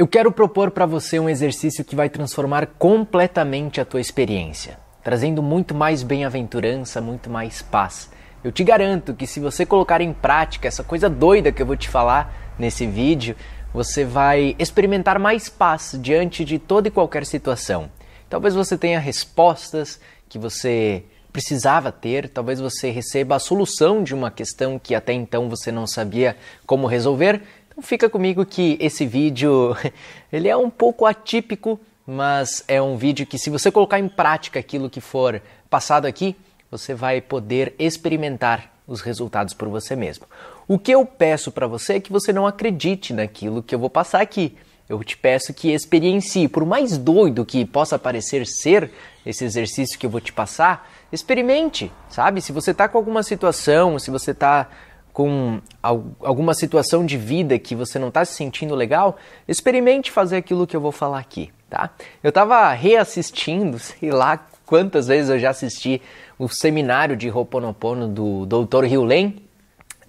Eu quero propor para você um exercício que vai transformar completamente a tua experiência, trazendo muito mais bem-aventurança, muito mais paz. Eu te garanto que se você colocar em prática essa coisa doida que eu vou te falar nesse vídeo, você vai experimentar mais paz diante de toda e qualquer situação. Talvez você tenha respostas que você precisava ter, talvez você receba a solução de uma questão que até então você não sabia como resolver, então fica comigo que esse vídeo ele é um pouco atípico, mas é um vídeo que se você colocar em prática aquilo que for passado aqui, você vai poder experimentar os resultados por você mesmo. O que eu peço para você é que você não acredite naquilo que eu vou passar aqui. Eu te peço que experiencie, por mais doido que possa parecer ser esse exercício que eu vou te passar, experimente, sabe? Se você está com alguma situação, se você está com alguma situação de vida que você não está se sentindo legal, experimente fazer aquilo que eu vou falar aqui, tá? Eu estava reassistindo, sei lá quantas vezes eu já assisti o seminário de Roponopono do Dr. Hewlett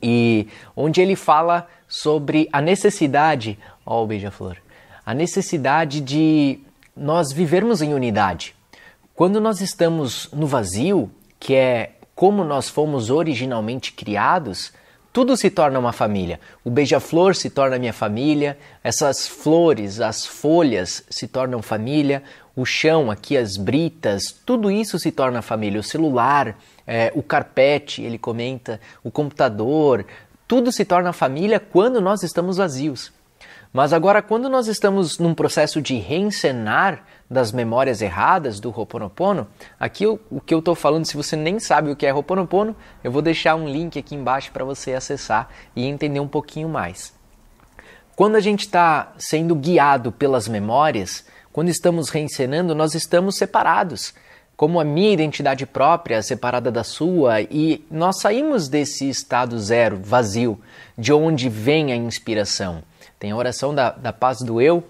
e onde ele fala sobre a necessidade, ó o beija-flor, a necessidade de nós vivermos em unidade. Quando nós estamos no vazio, que é como nós fomos originalmente criados, tudo se torna uma família. O beija-flor se torna minha família, essas flores, as folhas se tornam família, o chão aqui, as britas, tudo isso se torna família. O celular, é, o carpete, ele comenta, o computador, tudo se torna família quando nós estamos vazios. Mas agora, quando nós estamos num processo de reencenar das memórias erradas do Ho'oponopono, aqui o, o que eu estou falando, se você nem sabe o que é Ho'oponopono, eu vou deixar um link aqui embaixo para você acessar e entender um pouquinho mais. Quando a gente está sendo guiado pelas memórias, quando estamos reencenando, nós estamos separados. Como a minha identidade própria é separada da sua, e nós saímos desse estado zero, vazio, de onde vem a inspiração. Tem a oração da, da paz do eu,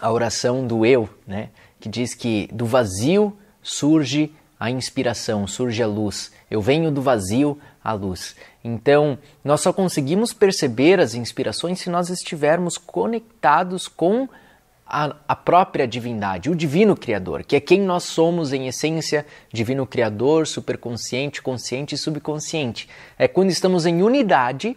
a oração do eu, né? que diz que do vazio surge a inspiração, surge a luz. Eu venho do vazio à luz. Então, nós só conseguimos perceber as inspirações se nós estivermos conectados com a, a, própria divindade, o divino criador, que é quem nós somos em essência, divino criador, superconsciente, consciente e subconsciente. É quando estamos em unidade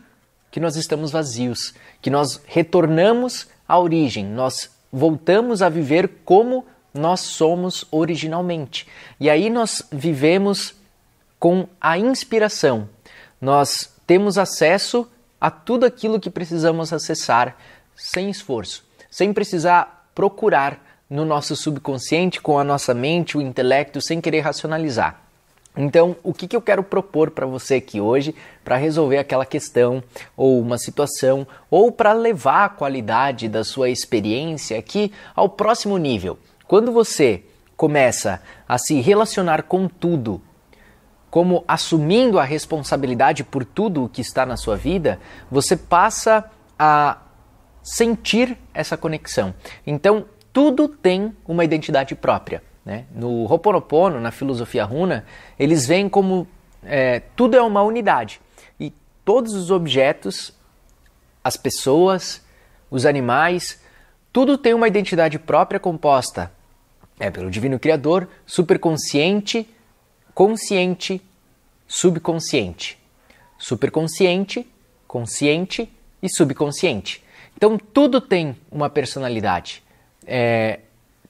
que nós estamos vazios, que nós retornamos à origem, nós voltamos a viver como nós somos originalmente. E aí nós vivemos com a inspiração. Nós temos acesso a tudo aquilo que precisamos acessar sem esforço, sem precisar procurar no nosso subconsciente, com a nossa mente, o intelecto, sem querer racionalizar. Então, o que, que eu quero propor para você aqui hoje para resolver aquela questão ou uma situação ou para levar a qualidade da sua experiência aqui ao próximo nível? Quando você começa a se relacionar com tudo, como assumindo a responsabilidade por tudo o que está na sua vida, você passa a sentir essa conexão. Então, tudo tem uma identidade própria. Né? No Ho'oponopono, na filosofia runa, eles veem como é, tudo é uma unidade e todos os objetos, as pessoas, os animais, tudo tem uma identidade própria composta é, pelo Divino Criador, superconsciente, consciente, subconsciente. Superconsciente, consciente e subconsciente. Então tudo tem uma personalidade. É,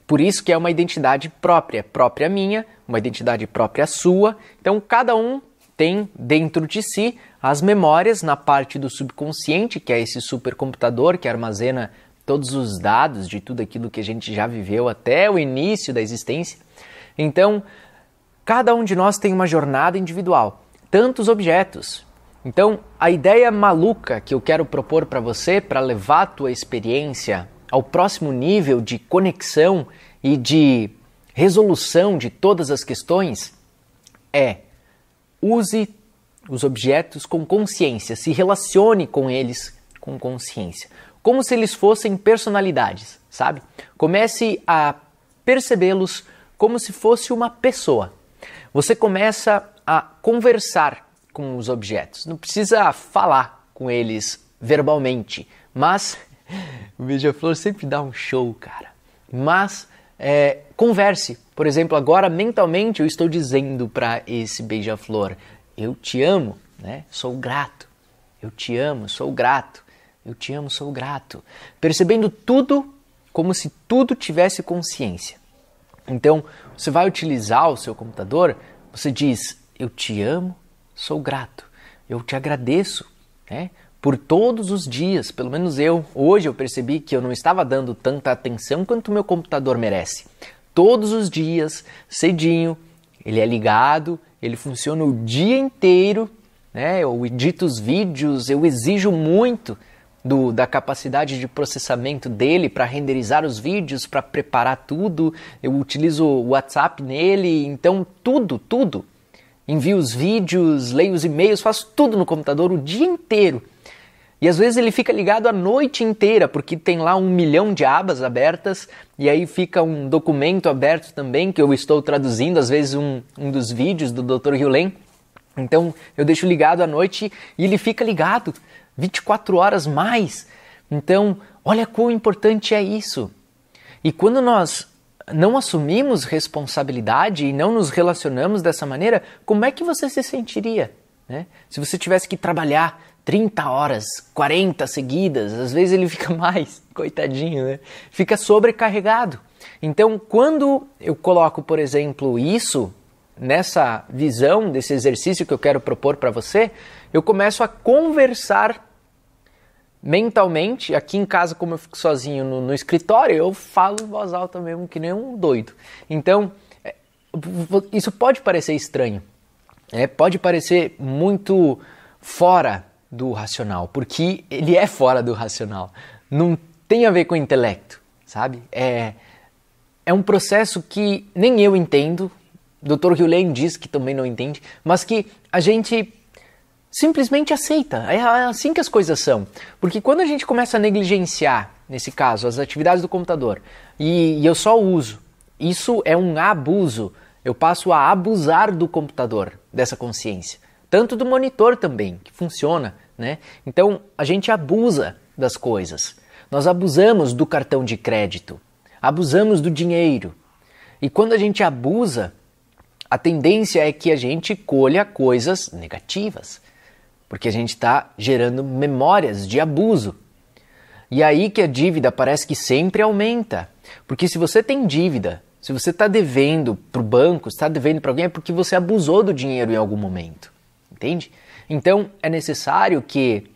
por isso que é uma identidade própria, própria minha, uma identidade própria sua. Então cada um tem dentro de si as memórias na parte do subconsciente, que é esse supercomputador que armazena todos os dados de tudo aquilo que a gente já viveu até o início da existência. Então, cada um de nós tem uma jornada individual, tantos objetos. Então, a ideia maluca que eu quero propor para você para levar a tua experiência ao próximo nível de conexão e de resolução de todas as questões é use os objetos com consciência, se relacione com eles com consciência, como se eles fossem personalidades, sabe? Comece a percebê-los como se fosse uma pessoa. Você começa a conversar com os objetos, não precisa falar com eles verbalmente, mas o beija-flor sempre dá um show, cara. Mas é, converse. Por exemplo, agora mentalmente eu estou dizendo para esse beija-flor: eu te amo, né? Sou grato. Eu te amo, sou grato. Eu te amo, sou grato. Percebendo tudo como se tudo tivesse consciência. Então, você vai utilizar o seu computador, você diz: eu te amo, sou grato. Eu te agradeço, né? por todos os dias, pelo menos eu. Hoje eu percebi que eu não estava dando tanta atenção quanto o meu computador merece. Todos os dias, cedinho, ele é ligado, ele funciona o dia inteiro, né? Eu edito os vídeos, eu exijo muito do, da capacidade de processamento dele para renderizar os vídeos, para preparar tudo. Eu utilizo o WhatsApp nele, então tudo, tudo. Envio os vídeos, leio os e-mails, faço tudo no computador o dia inteiro. E às vezes ele fica ligado a noite inteira, porque tem lá um milhão de abas abertas, e aí fica um documento aberto também, que eu estou traduzindo, às vezes um, um dos vídeos do Dr. Hewlett. Então eu deixo ligado à noite e ele fica ligado 24 horas mais. Então, olha quão importante é isso. E quando nós não assumimos responsabilidade e não nos relacionamos dessa maneira, como é que você se sentiria? Né? Se você tivesse que trabalhar 30 horas, 40 seguidas, às vezes ele fica mais, coitadinho, né? Fica sobrecarregado. Então, quando eu coloco, por exemplo, isso nessa visão desse exercício que eu quero propor para você, eu começo a conversar mentalmente, aqui em casa, como eu fico sozinho no, no, escritório, eu falo em voz alta mesmo, que nem um doido. Então, é, isso pode parecer estranho, é, pode parecer muito fora do racional, porque ele é fora do racional. Não tem a ver com o intelecto, sabe? É, é um processo que nem eu entendo, Dr. Hulen diz que também não entende, mas que a gente simplesmente aceita. É, é assim que as coisas são. Porque quando a gente começa a negligenciar, nesse caso, as atividades do computador, e, e eu só uso, isso é um abuso. Eu passo a abusar do computador, dessa consciência tanto do monitor também, que funciona, né? Então a gente abusa das coisas. Nós abusamos do cartão de crédito, abusamos do dinheiro. E quando a gente abusa, a tendência é que a gente colha coisas negativas, porque a gente está gerando memórias de abuso. E aí que a dívida parece que sempre aumenta, porque se você tem dívida, se você está devendo para o banco, está devendo para alguém, é porque você abusou do dinheiro em algum momento entende? Então é necessário que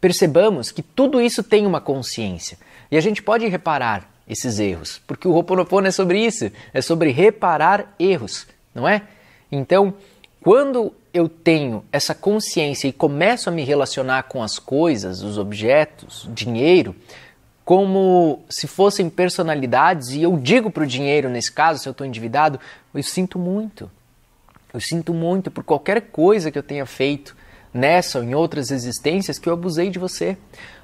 percebamos que tudo isso tem uma consciência e a gente pode reparar esses erros, porque o Ho'oponopono é sobre isso, é sobre reparar erros, não é? Então, quando eu tenho essa consciência e começo a me relacionar com as coisas, os objetos, dinheiro, como se fossem personalidades, e eu digo para o dinheiro, nesse caso, se eu estou endividado, eu sinto muito, eu sinto muito por qualquer coisa que eu tenha feito nessa ou em outras existências que eu abusei de você.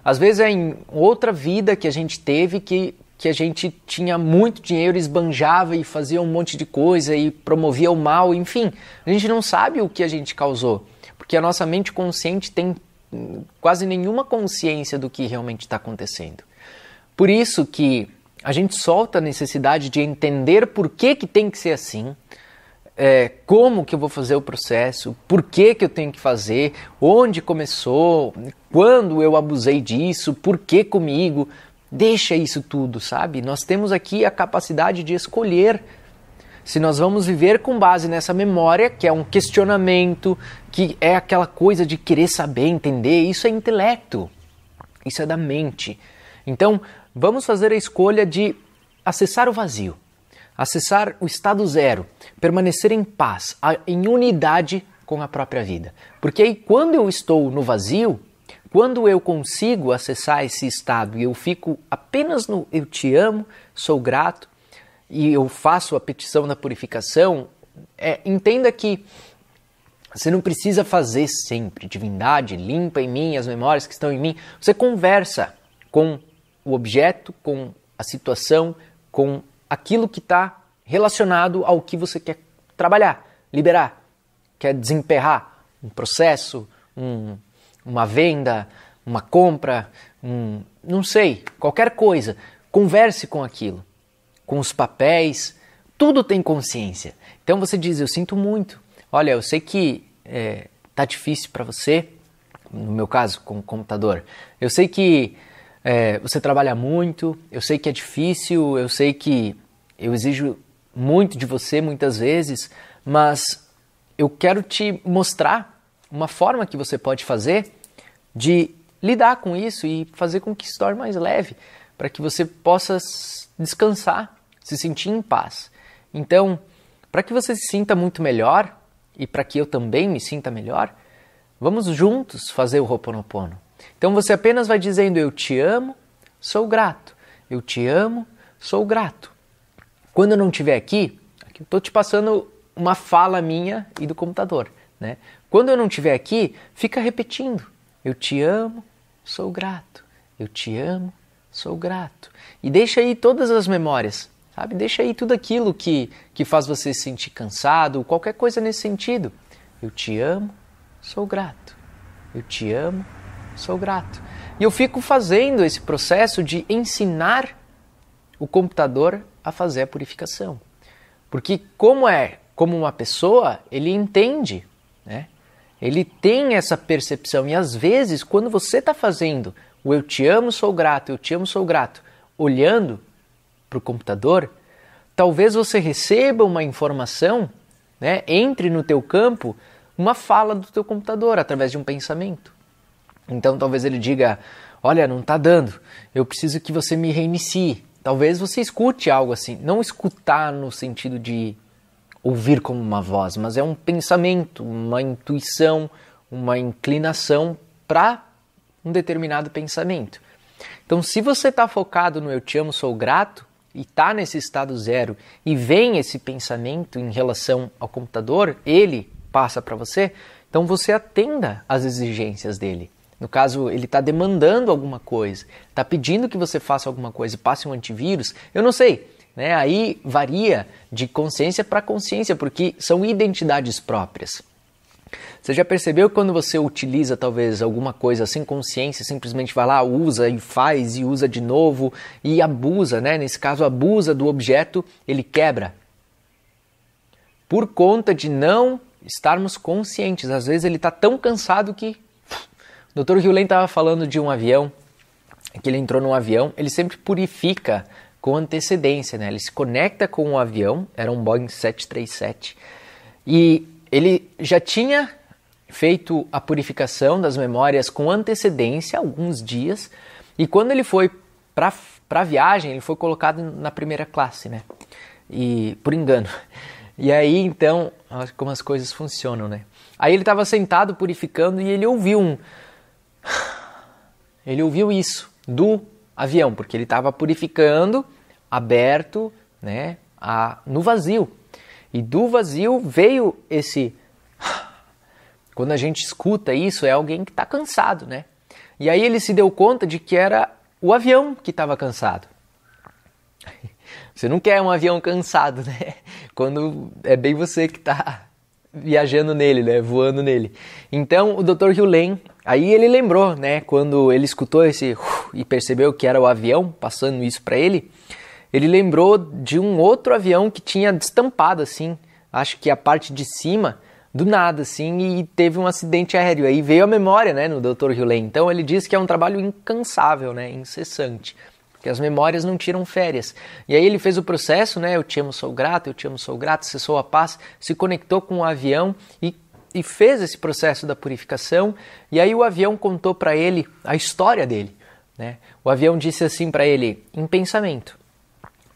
Às vezes é em outra vida que a gente teve que, que a gente tinha muito dinheiro, esbanjava e fazia um monte de coisa e promovia o mal, enfim. A gente não sabe o que a gente causou, porque a nossa mente consciente tem quase nenhuma consciência do que realmente está acontecendo. Por isso que a gente solta a necessidade de entender por que, que tem que ser assim, é, como que eu vou fazer o processo, por que, que eu tenho que fazer, onde começou, quando eu abusei disso, por que comigo. Deixa isso tudo, sabe? Nós temos aqui a capacidade de escolher se nós vamos viver com base nessa memória, que é um questionamento, que é aquela coisa de querer saber, entender, isso é intelecto, isso é da mente. Então, vamos fazer a escolha de acessar o vazio. Acessar o estado zero, permanecer em paz, em unidade com a própria vida. Porque aí, quando eu estou no vazio, quando eu consigo acessar esse estado e eu fico apenas no eu te amo, sou grato e eu faço a petição da purificação, é, entenda que você não precisa fazer sempre. Divindade, limpa em mim as memórias que estão em mim. Você conversa com o objeto, com a situação, com aquilo que está relacionado ao que você quer trabalhar, liberar, quer desemperrar um processo, um, uma venda, uma compra, um, não sei, qualquer coisa. Converse com aquilo, com os papéis, tudo tem consciência. Então você diz: Eu sinto muito. Olha, eu sei que é, tá difícil para você, no meu caso, com o computador. Eu sei que é, você trabalha muito, eu sei que é difícil, eu sei que eu exijo muito de você muitas vezes, mas eu quero te mostrar uma forma que você pode fazer de lidar com isso e fazer com que isso torne mais leve, para que você possa descansar, se sentir em paz. Então, para que você se sinta muito melhor e para que eu também me sinta melhor, vamos juntos fazer o Ho'oponopono. Então você apenas vai dizendo eu te amo, sou grato. Eu te amo, sou grato. Quando eu não estiver aqui, aqui eu estou te passando uma fala minha e do computador. Né? Quando eu não estiver aqui, fica repetindo. Eu te amo, sou grato. Eu te amo, sou grato. E deixa aí todas as memórias, sabe? Deixa aí tudo aquilo que, que faz você se sentir cansado, qualquer coisa nesse sentido. Eu te amo, sou grato. Eu te amo, sou grato. E eu fico fazendo esse processo de ensinar o computador a fazer a purificação. Porque como é, como uma pessoa, ele entende, né? Ele tem essa percepção e às vezes quando você está fazendo o eu te amo, sou grato, eu te amo, sou grato, olhando para o computador, talvez você receba uma informação, né? Entre no teu campo uma fala do teu computador através de um pensamento. Então talvez ele diga: Olha, não está dando, eu preciso que você me reinicie. Talvez você escute algo assim. Não escutar no sentido de ouvir como uma voz, mas é um pensamento, uma intuição, uma inclinação para um determinado pensamento. Então, se você está focado no eu te amo, sou grato, e está nesse estado zero, e vem esse pensamento em relação ao computador, ele passa para você, então você atenda às exigências dele. No caso, ele está demandando alguma coisa, está pedindo que você faça alguma coisa e passe um antivírus. Eu não sei, né? Aí varia de consciência para consciência, porque são identidades próprias. Você já percebeu quando você utiliza talvez alguma coisa sem consciência, simplesmente vai lá, usa e faz e usa de novo e abusa, né? Nesse caso, abusa do objeto, ele quebra. Por conta de não estarmos conscientes. Às vezes ele está tão cansado que Dr. Hewlett estava falando de um avião, que ele entrou num avião, ele sempre purifica com antecedência, né? Ele se conecta com o um avião, era um Boeing 737, e ele já tinha feito a purificação das memórias com antecedência, alguns dias, e quando ele foi para a viagem, ele foi colocado na primeira classe, né? E por engano. E aí então, como as coisas funcionam, né? Aí ele estava sentado purificando e ele ouviu um Ele ouviu isso do avião, porque ele estava purificando, aberto, né, a, no vazio. E do vazio veio esse. Quando a gente escuta isso, é alguém que está cansado, né? E aí ele se deu conta de que era o avião que estava cansado. Você não quer um avião cansado, né? Quando é bem você que está viajando nele, né, voando nele. Então o Dr. Hewlett, aí ele lembrou, né, quando ele escutou esse e percebeu que era o avião passando isso para ele, ele lembrou de um outro avião que tinha destampado assim, acho que a parte de cima do nada assim e teve um acidente aéreo. Aí veio a memória, né, no Dr. Hewlett. Então ele diz que é um trabalho incansável, né, incessante porque as memórias não tiram férias. E aí ele fez o processo, né? Eu te amo, sou grato, eu te amo, sou grato, cessou a paz, se conectou com o avião e e fez esse processo da purificação, e aí o avião contou para ele a história dele. Né? O avião disse assim para ele, em pensamento: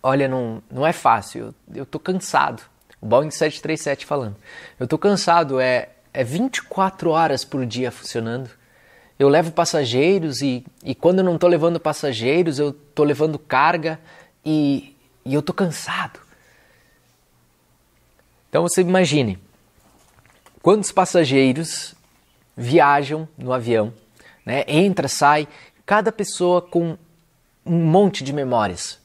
Olha, não, não é fácil, eu, eu tô cansado. O Boeing 737 falando: Eu tô cansado, é, é 24 horas por dia funcionando, eu levo passageiros e, e quando eu não estou levando passageiros, eu estou levando carga e, e eu estou cansado. Então você imagine quantos passageiros viajam no avião, né? entra, sai, cada pessoa com um monte de memórias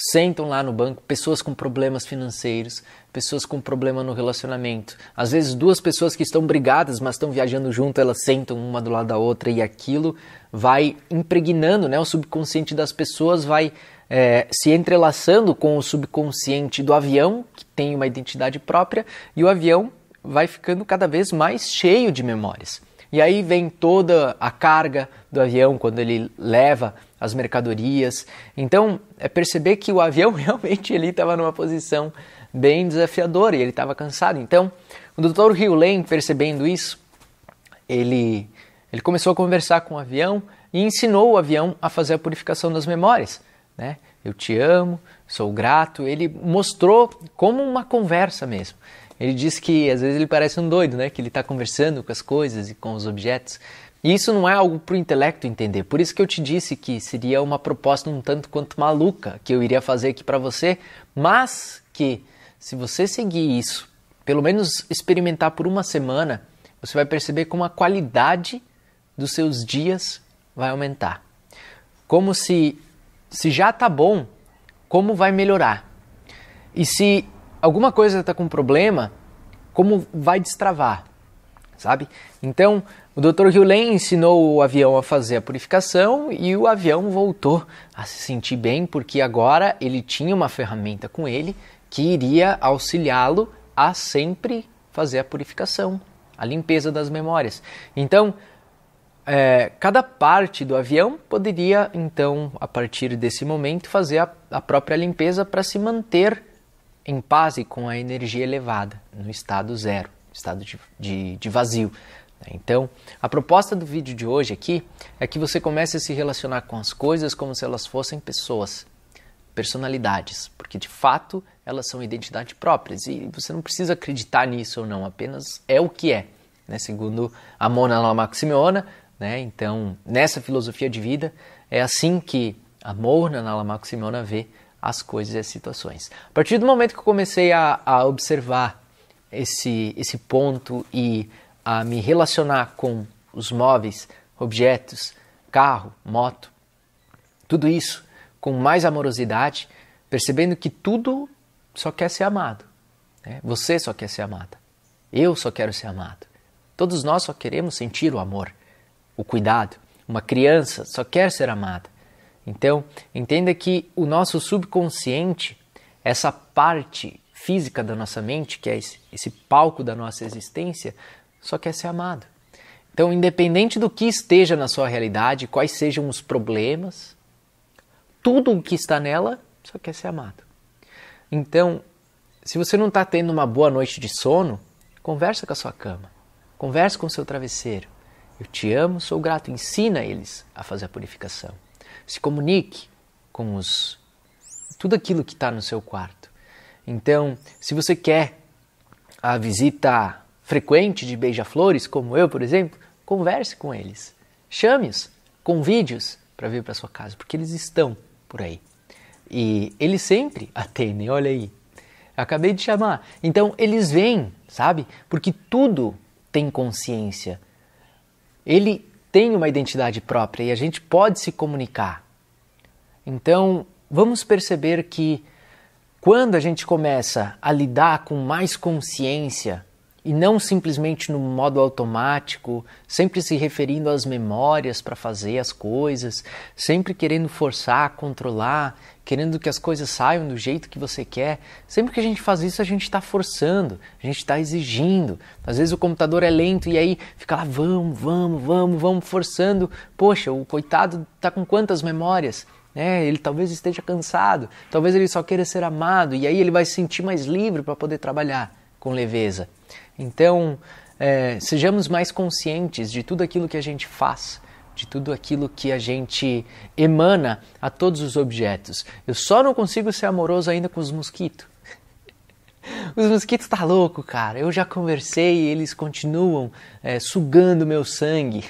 sentam lá no banco pessoas com problemas financeiros, pessoas com problema no relacionamento. Às vezes, duas pessoas que estão brigadas, mas estão viajando junto, elas sentam uma do lado da outra e aquilo vai impregnando, né? O subconsciente das pessoas vai é, se entrelaçando com o subconsciente do avião, que tem uma identidade própria, e o avião vai ficando cada vez mais cheio de memórias. E aí vem toda a carga do avião quando ele leva as mercadorias. Então, é perceber que o avião realmente ele estava numa posição bem desafiadora e ele estava cansado. Então, o Dr. Hugh percebendo isso, ele ele começou a conversar com o avião e ensinou o avião a fazer a purificação das memórias, né? Eu te amo, sou grato. Ele mostrou como uma conversa mesmo. Ele diz que às vezes ele parece um doido, né? Que ele está conversando com as coisas e com os objetos. E isso não é algo para o intelecto entender. Por isso que eu te disse que seria uma proposta um tanto quanto maluca que eu iria fazer aqui para você, mas que se você seguir isso, pelo menos experimentar por uma semana, você vai perceber como a qualidade dos seus dias vai aumentar. Como se se já está bom, como vai melhorar? E se alguma coisa está com problema, como vai destravar, sabe? Então, o Dr. Hewlett ensinou o avião a fazer a purificação e o avião voltou a se sentir bem porque agora ele tinha uma ferramenta com ele que iria auxiliá-lo a sempre fazer a purificação, a limpeza das memórias. Então, é, cada parte do avião poderia, então, a partir desse momento, fazer a, a própria limpeza para se manter em paz e com a energia elevada, no estado zero, estado de, de, de vazio. Então, a proposta do vídeo de hoje aqui é que você comece a se relacionar com as coisas como se elas fossem pessoas, personalidades, porque de fato elas são identidade próprias e você não precisa acreditar nisso ou não, apenas é o que é, né? segundo a Mona Lama Simeona. Né? Então, nessa filosofia de vida, é assim que a Mona Lama Simeona vê as coisas e as situações. A partir do momento que eu comecei a, a observar esse, esse ponto e a me relacionar com os móveis, objetos, carro, moto, tudo isso com mais amorosidade, percebendo que tudo só quer ser amado. Né? Você só quer ser amada. Eu só quero ser amado. Todos nós só queremos sentir o amor, o cuidado. Uma criança só quer ser amada. Então, entenda que o nosso subconsciente, essa parte física da nossa mente, que é esse, esse palco da nossa existência, só quer ser amado. Então, independente do que esteja na sua realidade, quais sejam os problemas, tudo o que está nela só quer ser amado. Então, se você não está tendo uma boa noite de sono, conversa com a sua cama, conversa com o seu travesseiro. Eu te amo, sou grato. Ensina eles a fazer a purificação se comunique com os tudo aquilo que está no seu quarto. Então, se você quer a visita frequente de beija-flores, como eu, por exemplo, converse com eles, chame-os, convide-os para vir para sua casa, porque eles estão por aí. E eles sempre atendem, olha aí. Acabei de chamar. Então eles vêm, sabe? Porque tudo tem consciência. Ele tem uma identidade própria e a gente pode se comunicar. Então, vamos perceber que quando a gente começa a lidar com mais consciência e não simplesmente no modo automático, sempre se referindo às memórias para fazer as coisas, sempre querendo forçar, controlar querendo que as coisas saiam do jeito que você quer. Sempre que a gente faz isso, a gente está forçando, a gente está exigindo. Às vezes o computador é lento e aí fica lá, vamos, vamos, vamos, vamos, forçando. Poxa, o coitado está com quantas memórias? É, ele talvez esteja cansado, talvez ele só queira ser amado e aí ele vai se sentir mais livre para poder trabalhar com leveza. Então, é, sejamos mais conscientes de tudo aquilo que a gente faz de tudo aquilo que a gente emana a todos os objetos. Eu só não consigo ser amoroso ainda com os mosquitos. Os mosquitos tá louco, cara. Eu já conversei e eles continuam é, sugando meu sangue.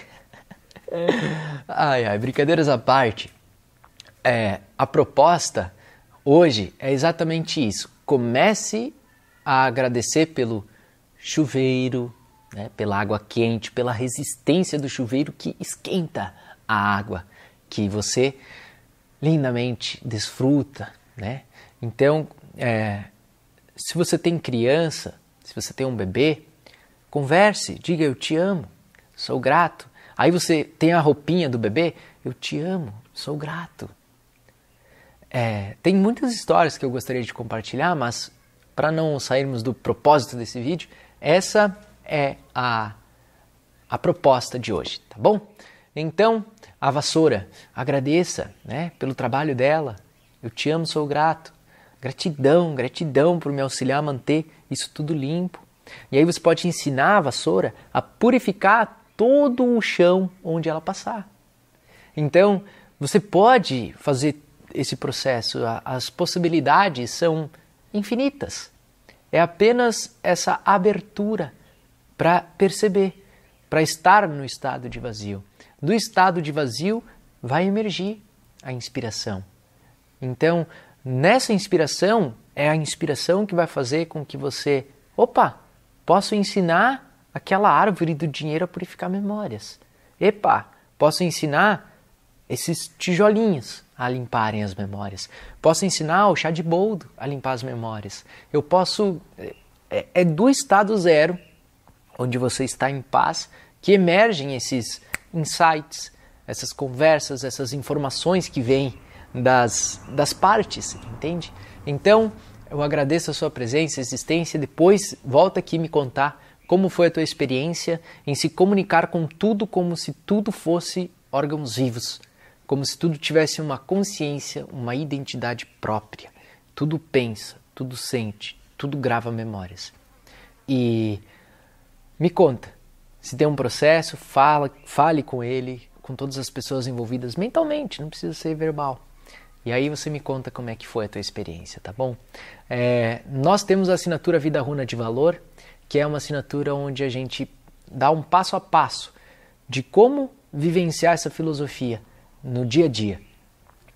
ai, ai, brincadeiras à parte. É, a proposta hoje é exatamente isso. Comece a agradecer pelo chuveiro, né? pela água quente, pela resistência do chuveiro que esquenta a água que você lindamente desfruta, né? Então, é, se você tem criança, se você tem um bebê, converse, diga eu te amo, sou grato. Aí você tem a roupinha do bebê, eu te amo, sou grato. É, tem muitas histórias que eu gostaria de compartilhar, mas para não sairmos do propósito desse vídeo, essa é a, a proposta de hoje, tá bom? Então, a vassoura, agradeça né, pelo trabalho dela. Eu te amo, sou grato. Gratidão, gratidão por me auxiliar a manter isso tudo limpo. E aí você pode ensinar a vassoura a purificar todo o chão onde ela passar. Então, você pode fazer esse processo, as possibilidades são infinitas. É apenas essa abertura para perceber, para estar no estado de vazio. Do estado de vazio vai emergir a inspiração. Então, nessa inspiração, é a inspiração que vai fazer com que você, opa, posso ensinar aquela árvore do dinheiro a purificar memórias. Epa, posso ensinar esses tijolinhos a limparem as memórias. Posso ensinar o chá de boldo a limpar as memórias. Eu posso. É, é, é do estado zero onde você está em paz, que emergem esses insights, essas conversas, essas informações que vêm das, das partes, entende? Então, eu agradeço a sua presença, existência. Depois, volta aqui me contar como foi a tua experiência em se comunicar com tudo como se tudo fosse órgãos vivos, como se tudo tivesse uma consciência, uma identidade própria. Tudo pensa, tudo sente, tudo grava memórias. E me conta. Se tem um processo, fala, fale com ele, com todas as pessoas envolvidas mentalmente, não precisa ser verbal. E aí você me conta como é que foi a tua experiência, tá bom? É, nós temos a assinatura Vida Runa de Valor, que é uma assinatura onde a gente dá um passo a passo de como vivenciar essa filosofia no dia a dia.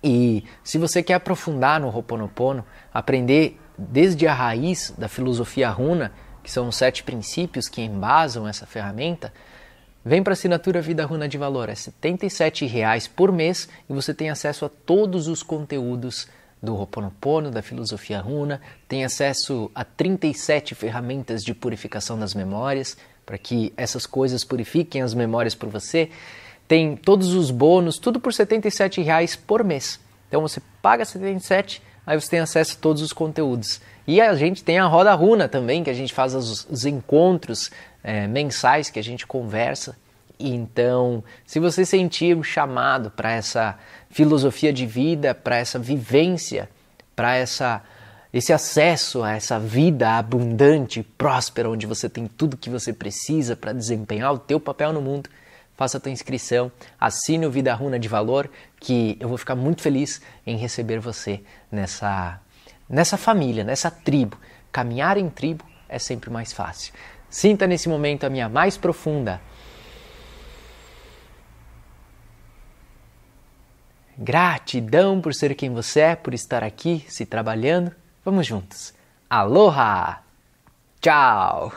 E se você quer aprofundar no Ho'oponopono, aprender desde a raiz da filosofia runa, que são os sete princípios que embasam essa ferramenta, vem para a assinatura Vida Runa de Valor. É R$ 77,00 por mês e você tem acesso a todos os conteúdos do Ho'oponopono, da filosofia runa, tem acesso a 37 ferramentas de purificação das memórias, para que essas coisas purifiquem as memórias por você. Tem todos os bônus, tudo por R$ 77,00 por mês. Então você paga 77, aí você tem acesso a todos os conteúdos. E a gente tem a Roda Runa também, que a gente faz os, os encontros é, mensais que a gente conversa. E então, se você sentir um chamado para essa filosofia de vida, para essa vivência, para essa esse acesso a essa vida abundante e próspera onde você tem tudo que você precisa para desempenhar o teu papel no mundo, faça a tua inscrição, assine o Vida Runa de Valor, que eu vou ficar muito feliz em receber você nessa nessa família, nessa tribo. Caminhar em tribo é sempre mais fácil. Sinta nesse momento a minha mais profunda gratidão por ser quem você é, por estar aqui se trabalhando. Vamos juntos. Aloha! Tchau!